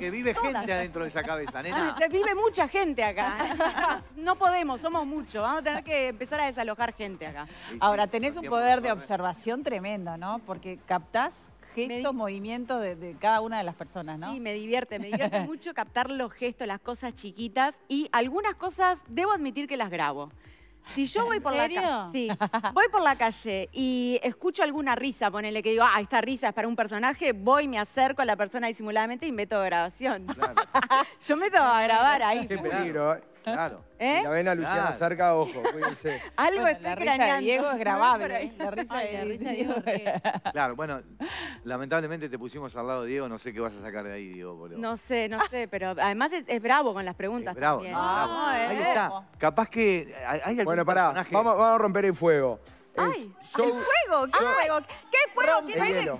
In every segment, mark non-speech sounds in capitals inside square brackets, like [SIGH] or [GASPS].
Que vive gente adentro de esa cabeza, nena. vive mucha gente acá. [LAUGHS] No podemos, somos muchos. Vamos a tener que empezar a desalojar gente acá. Ahora, tenés un poder de observación tremendo, ¿no? Porque captás gestos, movimiento movimientos de, de, cada una de las personas, ¿no? Sí, me divierte, me divierte [LAUGHS] mucho captar los gestos, las cosas chiquitas y algunas cosas, debo admitir que las grabo. Si yo voy por la calle, sí, [LAUGHS] voy por la calle y escucho alguna risa, ponele que digo, ah, esta risa es para un personaje, voy, me acerco a la persona disimuladamente y meto grabación. [LAUGHS] yo meto a grabar ahí. peligro. Claro. [LAUGHS] ¿Eh? la ven a Luciano cerca, ojo, cuídense. [LAUGHS] Algo de está Diego es grabable. La risa, de, claro, bueno, lamentablemente te pusimos al lado de Diego, no sé qué vas a sacar de ahí, Diego. Boludo. No sé, no sé, pero además es, bravo con las preguntas. bravo, también. Ah, ahí eh. está. Capaz que hay, bueno, pará, vamos, vamos a romper el fuego. ¡Ay! Show, ¡El fuego! ¡Qué fuego! ¡Qué fuego! ¡Qué el el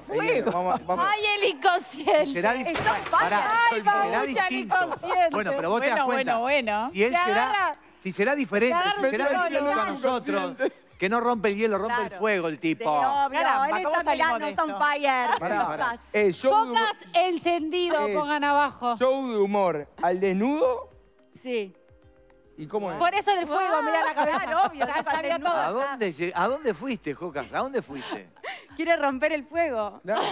fuego! ¡Ay, el inconsciente! Será distinto. ¡Ay, será el inconsciente! Bueno, pero vos te das cuenta. Bueno, bueno, Si él será, agarra, si será diferente, si será distinto a nosotros... Que no rompe el hielo, rompe el fuego el tipo. No, mira, él está mirando son fire. Eh, Pocas encendido, pongan abajo. Show de humor. Al desnudo. Sí. ¿Y cómo es? Por eso ah, el fuego, mira la cabeza, obvio, todo. ¿A dónde, ¿A dónde fuiste, Jocas? ¿A dónde fuiste? [LAUGHS] Quiere romper el fuego. Claro.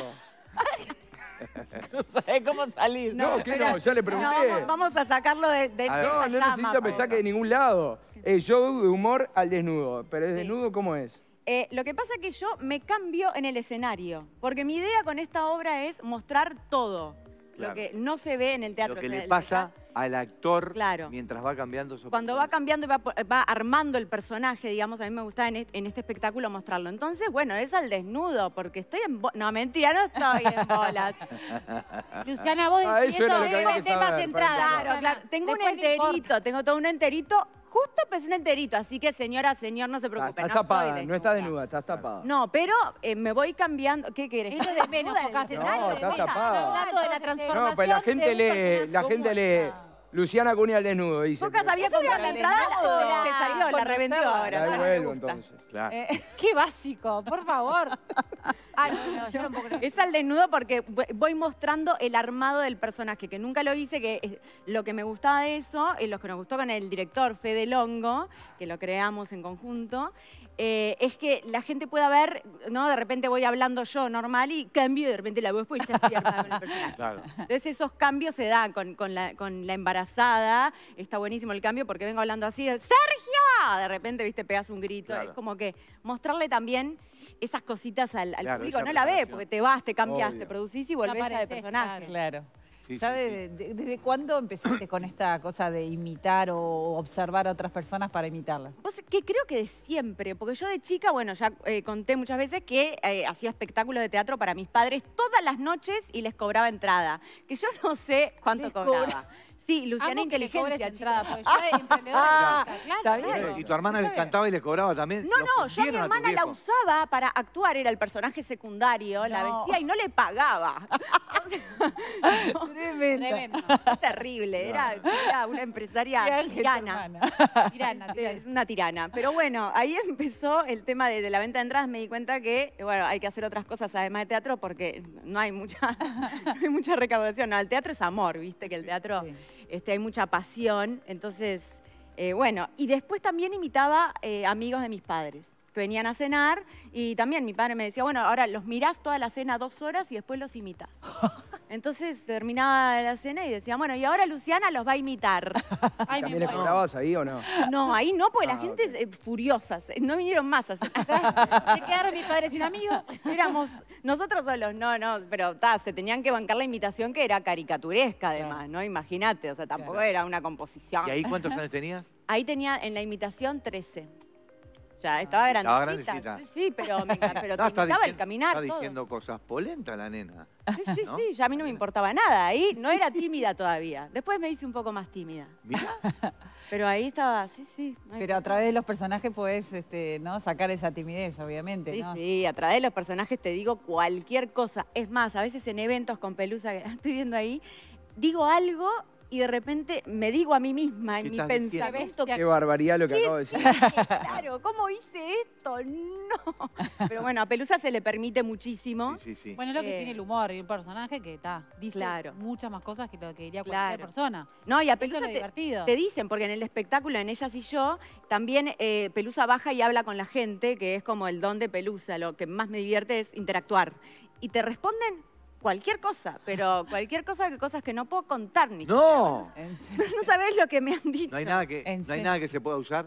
No [LAUGHS] sabes cómo salir. No, que no, ya le pregunté. No, vamos a sacarlo de, de ah, No, no necesito que me saque de ningún lado. Eh, yo de humor al desnudo. Pero es desnudo, ¿cómo es? Eh, lo que pasa es que yo me cambio en el escenario, porque mi idea con esta obra es mostrar todo lo que no se ve en el teatro. Lo que le pasa al actor mientras va cambiando su Cuando va cambiando y va, eh, va, armando el personaje, digamos, a mí me gusta en este, en este, espectáculo mostrarlo. Entonces, bueno, es al desnudo, porque estoy en No, mentira, no estoy en [LAUGHS] bolas. Luciana, vos ah, decís ah, esto, tengo temas entrada. Claro, claro, tengo un enterito, tengo todo un enterito justo pensé un enterito, así que señora, señor, no se preocupe. Está no tapada, no está desnuda, está tapada. No, pero eh, me voy cambiando. ¿Qué querés? Es de menos, No, está tapada. No, pues la gente le... la gente lee. Luciana Cunha al desnudo, dice. qué sabías que comprar la entrada. Te salió, la reventó ahora. La devuelvo entonces. Claro. Eh, eh, qué básico, por favor. Ah, [LAUGHS] no, yo Es al desnudo porque voy mostrando el armado del personaje, que nunca lo hice, que lo que me gustaba de eso, y eh, lo que nos gustó con el director Fede Longo, que lo creamos en conjunto, eh, es que la gente pueda ver, ¿no? De repente voy hablando yo normal y cambio de repente la voz pues ya Entonces esos cambios se dan con, con, la, embarazada. Está buenísimo el cambio porque vengo hablando así de ¡Sergio! De repente, viste, pegas un grito. Es como que mostrarle también esas cositas al, público. No la ve porque te vas, te cambias, te producís y volvés ya de personaje. claro desde cuándo empezaste con esta cosa de imitar o observar a otras personas para imitarlas? que creo que de siempre, porque yo de chica, bueno, ya eh, conté muchas veces que eh, hacía espectáculos de teatro para mis padres todas las noches y les cobraba entrada, que yo no sé cuánto cobraba. Sí, Luciana Inteligencia. Que entrada, pues, yo emprendedora [LAUGHS] ah, claro, ¿Y tu hermana le cantaba y le cobraba también? No, no, yo mi hermana la usaba para actuar, era el personaje secundario, la vestía y no le pagaba. [LAUGHS] tremendo. Terrible, era, una empresaria tirana. tirana. Tirana, Una tirana. Pero bueno, ahí empezó el tema de, la venta de entradas, me di cuenta que, bueno, hay que hacer otras cosas además de teatro porque no hay mucha, [LAUGHS] hay mucha recaudación. el teatro es amor, viste, que el teatro... Este, hay mucha pasión. Entonces, eh, bueno, y después también imitaba eh, amigos de mis padres que venían a cenar y también mi padre me decía, bueno, ahora los mirás toda la cena dos horas y después los imitas. [LAUGHS] Entonces terminaba la cena y decía, bueno, y ahora Luciana los va a imitar. [LAUGHS] ¿También les cobrabas ahí o no? No, ahí no, porque la ah, gente furiosa. No vinieron más a [LAUGHS] Se quedaron mis padres y amigos. [LAUGHS] Éramos nosotros solos, no, no, pero se tenían que bancar la imitación que era caricaturesca además, ¿no? Imagínate, o sea, tampoco era una composición. ¿Y ahí cuántos años tenías? Ahí tenía en la imitación 13. Ah, estaba grandecita. Sí, pero me diciendo, el caminar. diciendo cosas polenta la nena. Sí, sí, sí, ya a mí no me importaba nada. Ahí no era [LAUGHS] tímida todavía. Después me hice un poco más tímida. [LAUGHS] Pero ahí estaba, sí, sí. pero a través de los personajes puedes este, ¿no? sacar esa timidez, obviamente. Sí, sí, a través de los personajes te digo cualquier cosa. Es más, a veces en eventos con Pelusa, que [LAUGHS] estoy viendo ahí, digo algo y de repente me digo a mí misma en mi pensamiento. Qué barbaridad lo que acabo de decir. claro, ¿cómo hice esto? No. Pero bueno, a Pelusa se le permite muchísimo. Bueno, es lo que eh, tiene el humor y un personaje que está, dice muchas más cosas que lo que diría cualquier persona. No, y a Pelusa te, te, dicen, porque en el espectáculo, en Ellas y Yo, también eh, Pelusa baja y habla con la gente, que es como el don de Pelusa. Lo que más me divierte es interactuar. Y te responden cualquier cosa, pero cualquier cosa que cosas que no puedo contar ni No. No [LAUGHS] sabés lo que me han dicho. No hay nada que, hay nada que se pueda usar.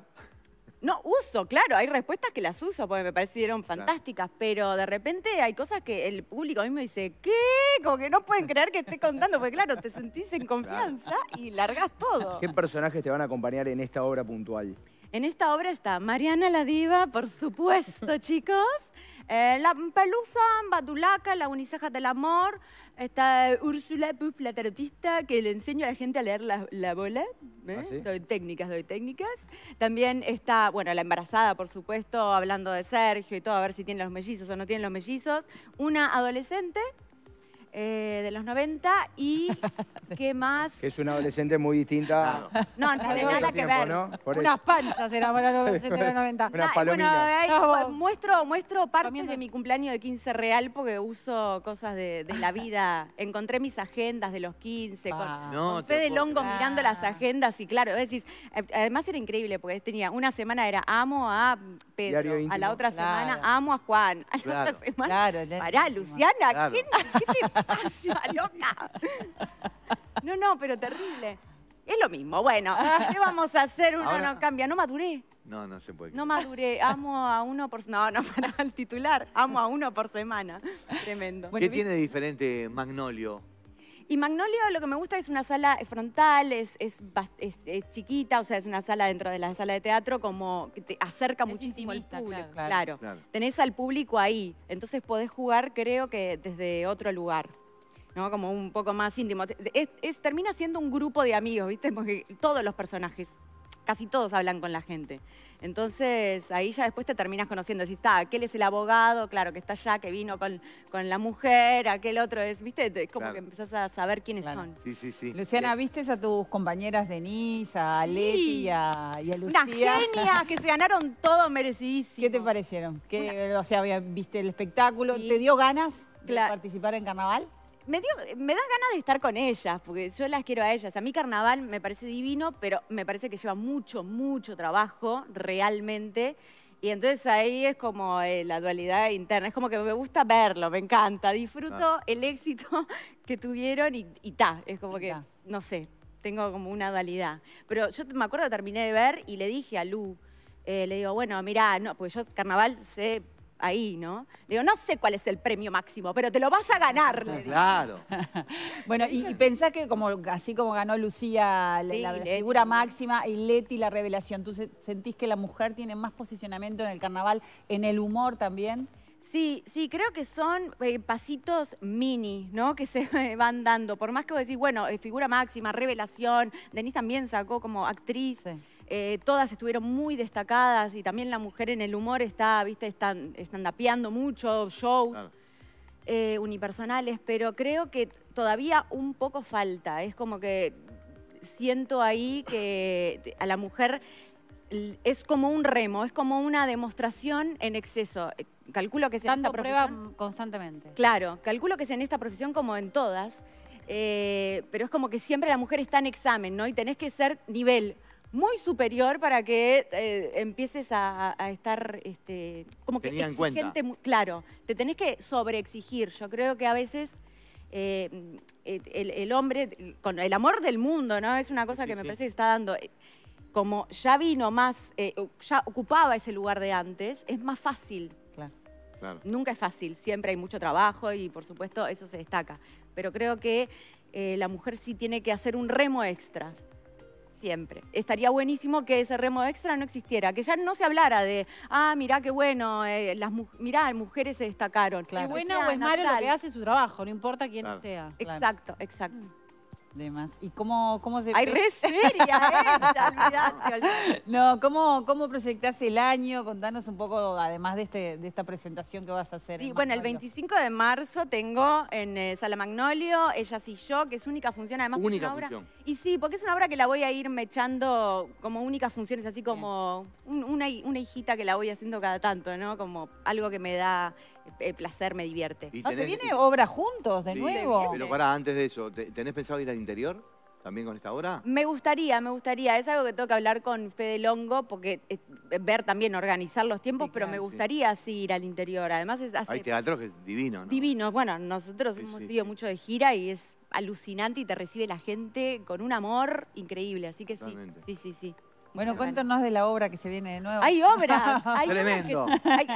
No, uso, claro, hay respuestas que las uso porque me parecieron fantásticas, pero de repente hay cosas que el público a mí me dice, ¿qué? Como que no pueden [LAUGHS] creer que esté contando, porque claro, te sentís en confianza y largas todo. ¿Qué personajes te van a acompañar en esta obra puntual? En esta obra está Mariana la Diva, por supuesto, [LAUGHS] chicos. Eh, la pelusa, batulaca, la uniceja del amor, está Úrsula Puff, la tarotista, que le enseña a la gente a leer la, bola. ¿eh? ¿Ah, doy técnicas, doy técnicas. También está, bueno, la embarazada, por supuesto, hablando de Sergio y todo, a ver si tiene los mellizos o no tiene los mellizos. Una adolescente eh, de los 90 y [LAUGHS] qué más. es una adolescente muy distinta. No, no tiene nada que ver. Unas panchas era la los 90. [LAUGHS] Unas Bueno, eh, pues, muestro, muestro partes de mi cumpleaños de 15 real porque uso cosas de, la vida. [LAUGHS] Encontré mis agendas de los 15 con, ah. Longo mirando las ah. agendas y claro, decís, eh, además era increíble porque tenía una semana era amo a Pedro, a la otra semana amo a Juan, a la otra semana claro, Luciana, ¿qué, ¿qué no, no, pero terrible. Es lo mismo. Bueno, ¿qué vamos a hacer? Uno no cambia. No maduré. No, no se puede. No maduré. Amo a uno por... No, no, para el titular. Amo a uno por semana. Tremendo. ¿Qué tiene de diferente Magnolio? Y Magnolio lo que me gusta es una sala frontal, es, es, chiquita, o sea, es una sala dentro de la sala de teatro como que te acerca muchísimo al público. Claro. Tenés al público ahí, entonces podés jugar creo que desde otro lugar. ¿no? Como un poco más íntimo. Es, es, termina siendo un grupo de amigos, ¿viste? Porque todos los personajes casi todos hablan con la gente. Entonces ahí ya después te terminas conociendo, decís, está, aquel es el abogado, claro, que está allá, que vino con, la mujer, aquel otro es, viste, es como que empezás a saber quiénes son. Sí, sí, Luciana, eh. ¿viste a tus compañeras Denise, a Leti y, a, Lucía? que se ganaron todo merecidísimo. ¿Qué te parecieron? O sea, viste el espectáculo, ¿te dio ganas de participar en carnaval? me, dio, me da ganas de estar con ellas, porque yo las quiero a ellas. A mí carnaval me parece divino, pero me parece que lleva mucho, mucho trabajo realmente. Y entonces ahí es como eh, la dualidad interna, es como que me gusta verlo, me encanta, disfruto el éxito [LAUGHS] que tuvieron y, ta, es como que, no sé, tengo como una dualidad. Pero yo me acuerdo, terminé de ver y le dije a Lu, eh, le digo, bueno, mirá, no, porque yo carnaval sé ahí, ¿no? Le digo, no sé cuál es el premio máximo, pero te lo vas a ganar. Claro. [LAUGHS] bueno, y, pensás que como, así como ganó Lucía la, figura máxima y Leti la revelación, ¿tú sentís que la mujer tiene más posicionamiento en el carnaval, en el humor también? Sí, sí, creo que son eh, pasitos mini, ¿no? Que se [LAUGHS] van dando. Por más que vos decís, bueno, eh, figura máxima, revelación, Denise también sacó como actriz. Sí. Eh, todas estuvieron muy destacadas y también la mujer en el humor está, viste, están tapeando mucho, shows eh, unipersonales, pero creo que todavía un poco falta. Es como que siento ahí que a la mujer es como un remo, es como una demostración en exceso. Eh, calculo que se. en prueba constantemente. Claro, calculo que es en esta profesión como en todas. pero es como que siempre la mujer está en examen, ¿no? Y tenés que ser nivel muy superior para que eh, empieces a, estar este, como que claro, te tenés que sobreexigir. Yo creo que a veces eh, el, hombre, con el amor del mundo, ¿no? Es una cosa que me parece que está dando. Eh, como ya vino más, ya ocupaba ese lugar de antes, es más fácil. claro. Nunca es fácil, siempre hay mucho trabajo y por supuesto eso se destaca. Pero creo que la mujer sí tiene que hacer un remo extra siempre. Estaría buenísimo que ese remo extra no existiera, que ya no se hablara de, ah, mirá qué bueno, eh, las mu mirá, mujeres se destacaron. Claro. Qué bueno o es malo lo que hace su trabajo, no importa quién sea. Exacto, exacto. ¿Y cómo, cómo se... ¡Ay, re seria esta, [LAUGHS] No, ¿cómo, ¿cómo proyectás el año? Contanos un poco, además de, este, de esta presentación que vas a hacer. Y bueno, el 25 de marzo tengo en eh, Sala Magnolio, Ellas y Yo, que es única función, además única es una función. Y sí, porque es una obra que la voy a ir mechando como únicas funciones, así como una hijita que la voy haciendo cada tanto, ¿no? Como algo que me da el placer, me divierte. se viene obra juntos de nuevo. Pero para antes de eso, ¿tenés pensado ir al interior también con esta obra? Me gustaría, me gustaría. Es algo que tengo que hablar con Fede Longo, porque eh, ver también, organizar los tiempos, pero me gustaría sí ir al interior. Además, es Hay teatros que es divino, ¿no? Divino. Bueno, nosotros hemos ido mucho de gira y es alucinante y te recibe la gente con un amor increíble. Así que sí, sí, sí, sí. Bueno, cuéntanos de la obra que se viene de nuevo. Hay obras. [LAUGHS] Hay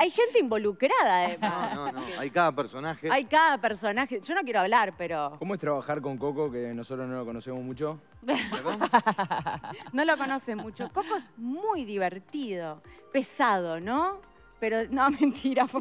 gente involucrada, además. No, no, no. Hay cada personaje. Hay cada personaje. Yo no quiero hablar, pero... ¿Cómo es trabajar con Coco, que nosotros no lo conocemos mucho? [LAUGHS] no lo conoce mucho. Coco es muy divertido, pesado, ¿no? pero no, [LAUGHS] mentira. [LAUGHS]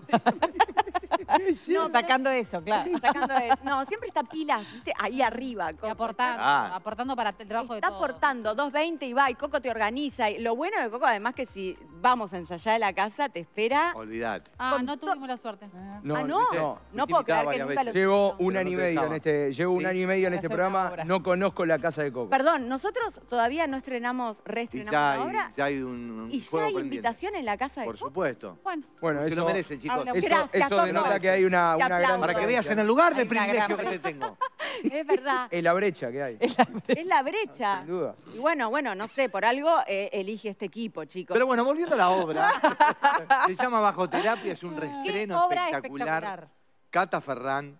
sacando eso, claro. Sacando eso. No, siempre está pilas, ¿viste? Ahí arriba. Y aportando, ah. aportando para el trabajo de todos. Está aportando, 2.20 y va, y Coco te organiza. Y lo bueno de Coco, además, que si vamos a ensayar a la casa, te espera... Olvidate. Ah, no tuvimos la suerte. No, ah, no. No, puedo creer que nunca lo Llevo este, año y medio en este, llevo un año y medio en este programa, no conozco la casa de Coco. Perdón, nosotros todavía no estrenamos, reestrenamos ahora ya Hay, y ya hay invitación en la casa de Coco. Por supuesto. Ah, bueno, eso, merece, chicos. eso, denota que hay una, Para que veas en el lugar de privilegio que te tengo. [LAUGHS] Es verdad. Es la brecha que hay. es la brecha. Sin duda. Y bueno, bueno, no sé, por algo eh, elige este equipo, chicos. Pero bueno, volviendo a la obra, [LAUGHS] se llama Bajo Terapia, es un restreno espectacular. Cata Ferrán,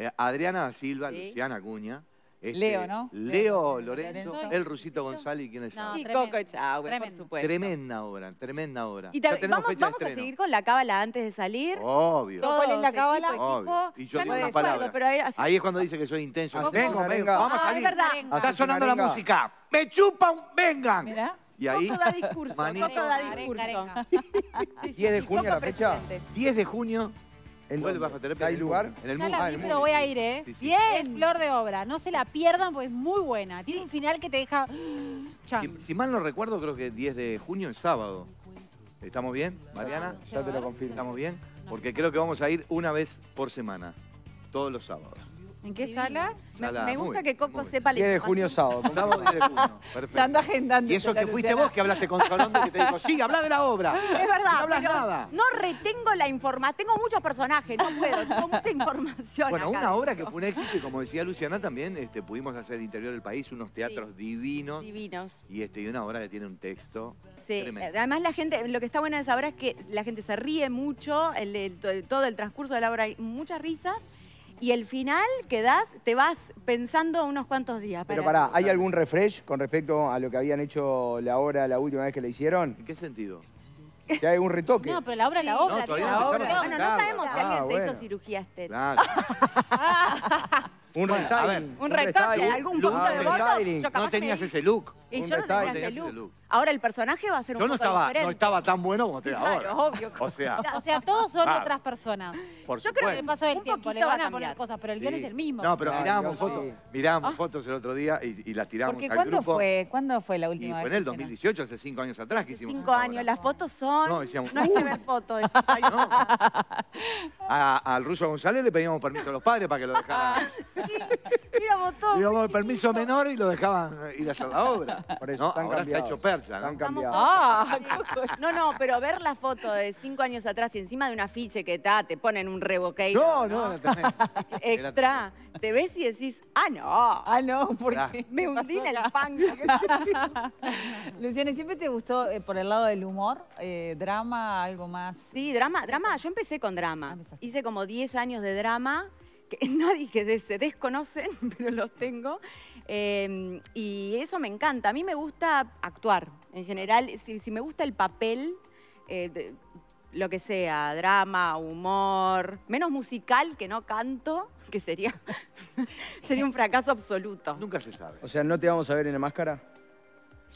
eh, Adriana da Silva, Luciana Acuña, este, Leo, ¿no? Leo, Lorenzo, el Rusito González y quién es no, y Coco Chau, por supuesto. Tremenda obra, tremenda obra. Y vamos, a seguir con la cábala antes de salir. Obvio. ¿Cuál es la cábala? Obvio. Y yo digo Ahí, es cuando dice que soy intenso. Venga, vengo, venga. Vamos a ah, salir. verdad. Está sonando la música. Me chupan, vengan. Mirá. Y ahí, Coco da discurso, Coco da discurso. 10 de junio la fecha. 10 de junio ¿En ¿Hay lugar? En el pero ah, voy a ir, ¿eh? Bien. flor de obra. No se la pierdan porque es muy buena. Tiene un final que te deja... [GASPS] si, si, mal no recuerdo, creo que 10 de junio es sábado. ¿Estamos bien, Mariana? Ya te lo confirmo. ¿Estamos bien? Porque creo que vamos a ir una vez por semana. Todos los sábados. ¿En qué sala? Me, gusta que Coco sepa el 10 de junio, sábado. de junio. [LAUGHS] Perfecto. Ya anda agendando. Y eso que fuiste vos que hablaste con Solondo que te dijo, sí, habla de la obra. Es verdad. No hablas nada. No retengo la información. Tengo muchos personajes, no puedo. Tengo mucha información. Bueno, una obra que fue un éxito y como decía Luciana también, este, pudimos hacer el interior del país, unos teatros divinos. Divinos. Y, este, y una obra que tiene un texto Sí, además la gente, lo que está bueno de esa obra es que la gente se ríe mucho, el- todo el transcurso de la obra hay muchas risas y el final que das te vas pensando unos cuantos días. Pero pará, ¿hay algún refresh con respecto a lo que habían hecho la obra la última vez que la hicieron? ¿En qué sentido? ¿Que hay un retoque? No, pero la obra es la obra. No, bueno, no sabemos si ah, alguien se hizo cirugía estética. [LAUGHS] un un, retoque, algún punto de voto. No tenías ese look. un yo no tenía ese look. Ahora el personaje va a ser un Yo no estaba, no estaba tan bueno como te Claro, ahora. obvio. O sea, O sea, todos son otras personas. Yo creo que el paso tiempo le van a poner cosas, pero el guión es el mismo. No, pero mirábamos ah. fotos, el otro día y, las tiramos Porque ¿cuándo fue, ¿cuándo fue la Y vez? fue en el 2018, hace cinco años atrás que hicimos. Cinco años. Las fotos son... No, No, hay que uh". ver fotos. [LAUGHS] Al Ruso González le pedíamos permiso a los padres para que lo ah, dejaran. íbamos todos. permiso menor y lo dejaban eh, ir a hacer la obra. Por eso están Ahora está hecho perro. Ah, [LAUGHS] ¿no? no, pero ver la foto de cinco años atrás y encima de un afiche que está, te ponen un reboque No, no, [LAUGHS] Extra. Te ves y decís, ah, no. Ah, no, porque me hundí en el pan. [LAUGHS] Luciana, ¿siempre te gustó eh, por el lado del humor? Eh, ¿Drama, algo más? Sí, drama, drama. Yo empecé con drama. Ah, Hice como 10 años de drama que [LAUGHS] dije que se desconocen, [LAUGHS] pero los tengo. Em, y eso me encanta. A mí me gusta actuar. En general, si, me gusta el papel, eh, lo que sea, drama, humor, menos musical que no canto, [LAUGHS] que sería, sería un fracaso absoluto. Nunca se sabe. O sea, ¿no te vamos a ver en la máscara?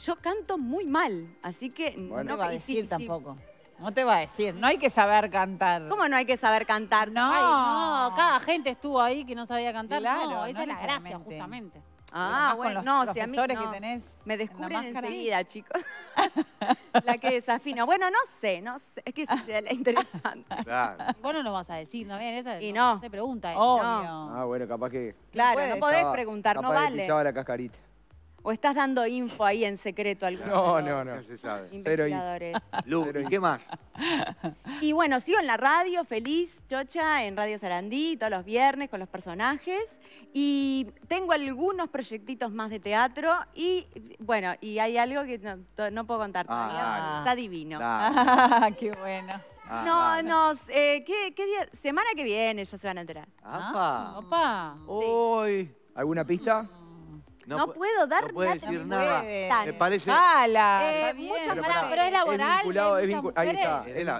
Yo canto muy mal, así que no va a decir tampoco. No te va a decir, no hay que saber cantar. ¿Cómo no hay que saber cantar? No, cada gente estuvo ahí que no sabía cantar. Claro, no, esa es la gracia, justamente. Ah, bueno, no, si a mí, no, que tenés me descubren enseguida, chicos. [LAUGHS] la que desafina. Bueno, no sé, no sé, es que es [LAUGHS] interesante. Claro. Vos no lo vas a decir, ¿no? Esa y no. no. Se pregunta. Eh. Ah, bueno, capaz que... Claro, no podés preguntar, no vale. Que la cascarita. ¿O estás dando info ahí en secreto No, no, no. No se sabe. Investigadores. ¿y qué más? Y bueno, sigo en la radio, feliz, chocha, en Radio Sarandí, todos los viernes con los personajes. Y tengo algunos proyectitos más de teatro. Y bueno, y hay algo que no, puedo contar ah, todavía. está ah. divino. Ah, qué bueno. no, no, eh, ¿qué, día? Semana que viene ya se van a enterar. ¡Apa! ¡Opa! ¿Alguna pista? No, puedo dar no puede decir nada. Me parece. ¡Hala! Eh, pero, es laboral. ahí está. Es, la,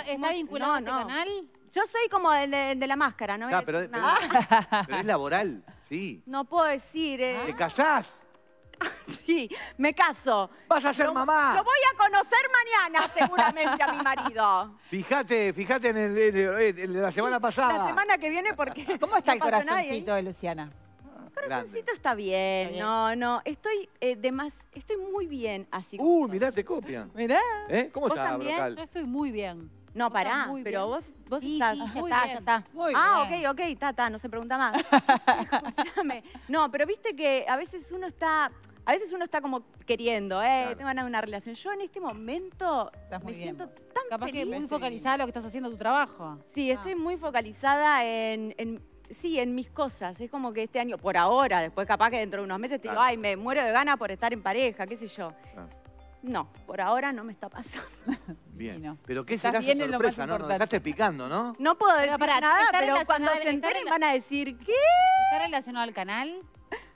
¿Está, vinculado no, a canal? Yo soy como el de, la máscara, ¿no? pero, es laboral, sí. No puedo decir. Eh. ¿Te casás? [LAUGHS] Sí, me caso. Vas a ser mamá. Lo voy a conocer mañana seguramente a mi marido. [LAUGHS] Fíjate, fíjate en el, de la semana pasada. La semana que viene porque... ¿Cómo está el corazoncito ¿eh? de Luciana? corazoncito está bien. No, no. Estoy eh, de más, estoy muy bien así. Uh, mirá, te copian. Mirá. ¿Eh? ¿Cómo estás, Yo estoy muy bien. No, pará, pero vos, vos estás. ya está, ya está. ah, ok, ok, está, está, no se pregunta más. [LAUGHS] Escúchame. No, pero viste que a veces uno está. A veces uno está como queriendo, ¿eh? Tengo una relación. Yo en este momento me siento tan tan Capaz feliz. que muy focalizada lo que estás haciendo tu trabajo. Sí, estoy ah. muy focalizada en sí, en mis cosas. Es como que este año, por ahora, después capaz que dentro de unos meses te digo, ah. ay, me muero de gana por estar en pareja, qué sé yo. Ah. No, por ahora no me está pasando. [LAUGHS] Bien. Pero qué será esa sorpresa, ¿no? Nos te picando, ¿no? No puedo decir para, nada, pero cuando se enteren van a decir, ¿qué? ¿Está relacionado al canal?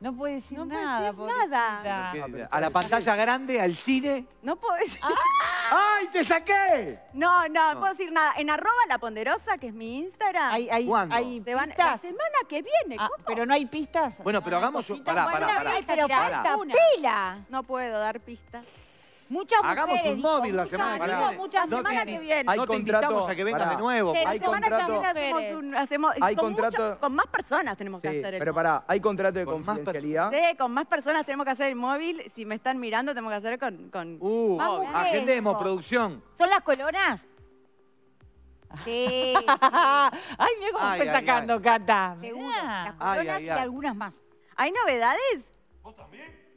No puede decir nada. Puede nada. A la pantalla grande, al cine. No puedo decir ah. ¡Ay, te saqué! No, no, no, puedo decir nada. En arroba la ponderosa, que es mi Instagram. Hay, hay, ¿Cuándo? te van, La semana que viene, ah, pero no hay pistas. Bueno, pero hagamos... Pará, pará, pará. Pero falta pila. No puedo dar pistas. Muchas Hagamos un móvil la semana que viene. Muchas no semana que viene. Hay no a que vengas de nuevo. hay semana que viene hacemos, un, con, más personas tenemos que hacer el Pero pará, hay contrato de con confidencialidad. Sí, con más personas tenemos que hacer el móvil. Si me están mirando, tenemos que hacer con... con uh, agendemos, producción. ¿Son las colonas? Sí. [LAUGHS] ay, mira cómo estoy sacando, Cata. Seguro. Las colonas y algunas más. ¿Hay novedades? ¿Vos también?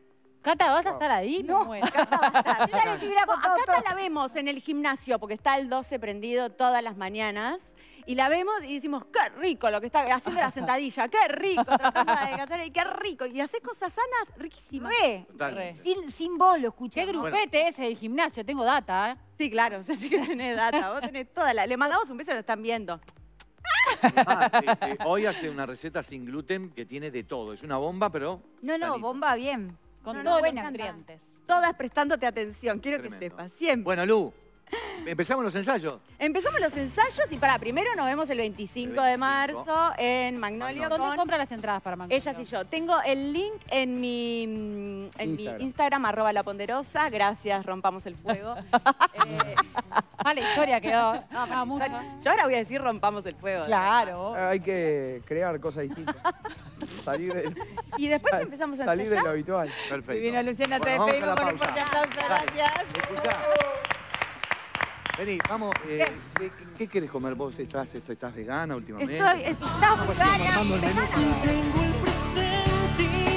Cata, ¿vas a estar ahí? No, Cata [LAUGHS] a la vemos en el gimnasio, porque está el 12 prendido todas las mañanas. Y la vemos y decimos, qué rico lo que está haciendo la sentadilla, qué rico, tratando de y qué rico. Y hace cosas sanas riquísimas. Re, sin, vos lo escuché. Qué grupete es el gimnasio, tengo data, ¿eh? Sí, claro, Sí que tenés data, vos tenés toda la... Le mandamos un beso, lo están viendo. Ah, hoy hace una receta sin gluten que tiene de todo. Es una bomba, pero... No, no, bomba bien. Con todos los nutrientes. Todas prestándote atención, quiero que sepas, siempre. Bueno, Lu, Empezamos los ensayos. Empezamos los ensayos y para primero nos vemos el 25, de marzo en Magnolia. ¿Dónde compras compra las entradas para Magnolio? Ellas y yo. Tengo el link en mi en Instagram, mi Instagram arroba la ponderosa. Gracias, rompamos el fuego. [LAUGHS] eh, mala historia quedó. [LAUGHS] No, ah, Yo ahora voy a decir rompamos el fuego. Claro. Ah, hay que crear cosas distintas. [LAUGHS] salir de, y después empezamos a salir de lo habitual. Perfecto. Vino Luciana, bueno, te despedimos con un fuerte Gracias. Vení, vamos. Eh, ¿qué, ¿qué, quieres comer vos? ¿Estás, estás vegana últimamente? Estoy, estás vegana. Tengo el presente.